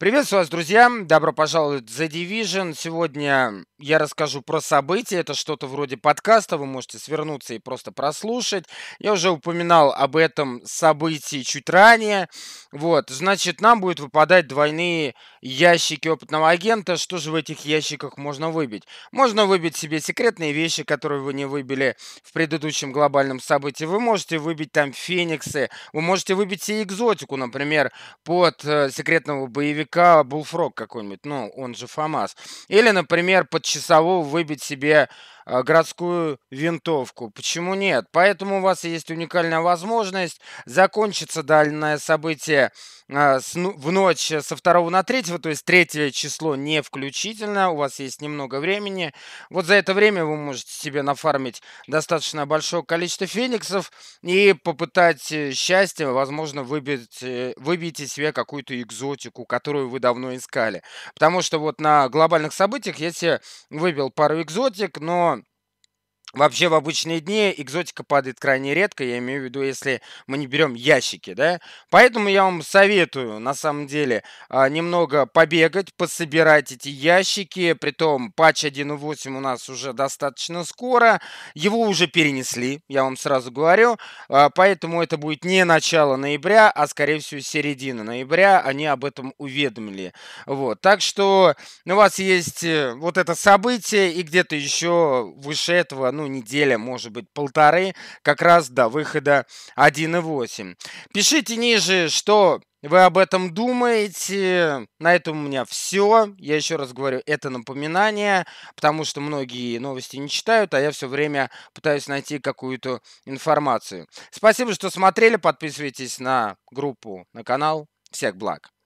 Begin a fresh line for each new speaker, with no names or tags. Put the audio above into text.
Приветствую вас, друзья! Добро пожаловать в The Division. Сегодня я расскажу про события. Это что-то вроде подкаста. Вы можете свернуться и просто прослушать. Я уже упоминал об этом событии чуть ранее. Вот, значит, нам будет выпадать двойные ящики опытного агента. Что же в этих ящиках можно выбить? Можно выбить себе секретные вещи, которые вы не выбили в предыдущем глобальном событии. Вы можете выбить там фениксы, вы можете выбить себе экзотику, например, под э, секретного боевика Bullfrog какой-нибудь, ну, он же Фомас, Или, например, под часового выбить себе а, городскую винтовку. Почему нет? Поэтому у вас есть уникальная возможность. закончиться дальнее событие а, ну, в ночь со 2 на 3, то есть 3 число не включительно, у вас есть немного времени. Вот за это время вы можете себе нафармить достаточно большое количество фениксов и попытать э, счастье, возможно, выбить, э, выбить из себя какую-то экзотику, которую вы давно искали. Потому что вот на глобальных событиях я себе выбил пару экзотик, но Вообще в обычные дни экзотика падает крайне редко, я имею в виду, если мы не берем ящики, да. Поэтому я вам советую, на самом деле, а, немного побегать, пособирать эти ящики. Притом патч 1.8 у нас уже достаточно скоро. Его уже перенесли, я вам сразу говорю. А, поэтому это будет не начало ноября, а скорее всего середина ноября. Они об этом уведомили. Вот. Так что у вас есть э, вот это событие и где-то еще выше этого, ну, неделя, может быть, полторы, как раз до выхода 1.8. Пишите ниже, что вы об этом думаете. На этом у меня все. Я еще раз говорю, это напоминание, потому что многие новости не читают, а я все время пытаюсь найти какую-то информацию. Спасибо, что смотрели. Подписывайтесь на группу, на канал. Всех благ.